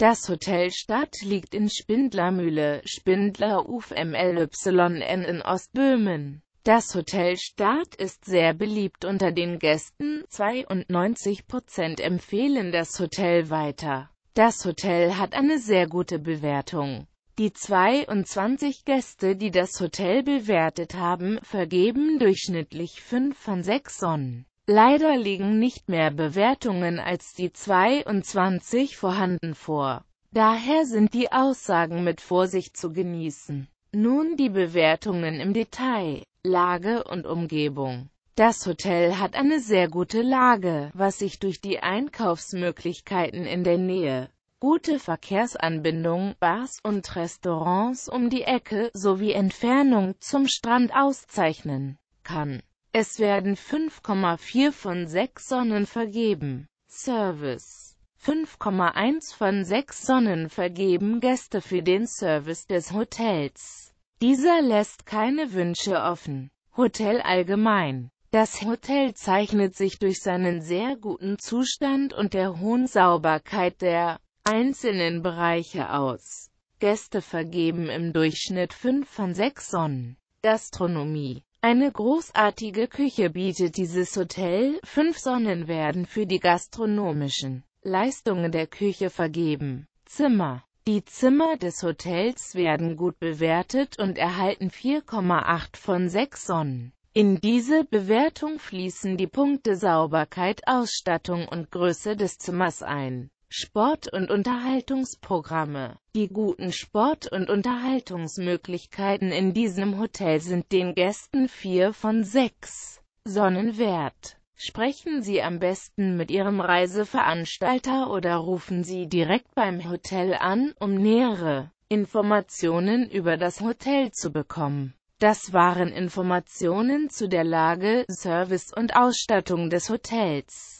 Das Hotel Stadt liegt in Spindlermühle, Spindleruf MLYN in Ostböhmen. Das Hotel Stadt ist sehr beliebt unter den Gästen, 92% empfehlen das Hotel weiter. Das Hotel hat eine sehr gute Bewertung. Die 22 Gäste, die das Hotel bewertet haben, vergeben durchschnittlich 5 von 6 Sonnen. Leider liegen nicht mehr Bewertungen als die 22 vorhanden vor. Daher sind die Aussagen mit Vorsicht zu genießen. Nun die Bewertungen im Detail, Lage und Umgebung. Das Hotel hat eine sehr gute Lage, was sich durch die Einkaufsmöglichkeiten in der Nähe, gute Verkehrsanbindung, Bars und Restaurants um die Ecke sowie Entfernung zum Strand auszeichnen kann. Es werden 5,4 von 6 Sonnen vergeben. Service 5,1 von 6 Sonnen vergeben Gäste für den Service des Hotels. Dieser lässt keine Wünsche offen. Hotel allgemein das Hotel zeichnet sich durch seinen sehr guten Zustand und der hohen Sauberkeit der einzelnen Bereiche aus. Gäste vergeben im Durchschnitt 5 von 6 Sonnen. Gastronomie eine großartige Küche bietet dieses Hotel, fünf Sonnen werden für die gastronomischen Leistungen der Küche vergeben. Zimmer Die Zimmer des Hotels werden gut bewertet und erhalten 4,8 von 6 Sonnen. In diese Bewertung fließen die Punkte Sauberkeit, Ausstattung und Größe des Zimmers ein. Sport- und Unterhaltungsprogramme. Die guten Sport- und Unterhaltungsmöglichkeiten in diesem Hotel sind den Gästen vier von sechs Sonnen wert. Sprechen Sie am besten mit Ihrem Reiseveranstalter oder rufen Sie direkt beim Hotel an, um nähere Informationen über das Hotel zu bekommen. Das waren Informationen zu der Lage, Service und Ausstattung des Hotels.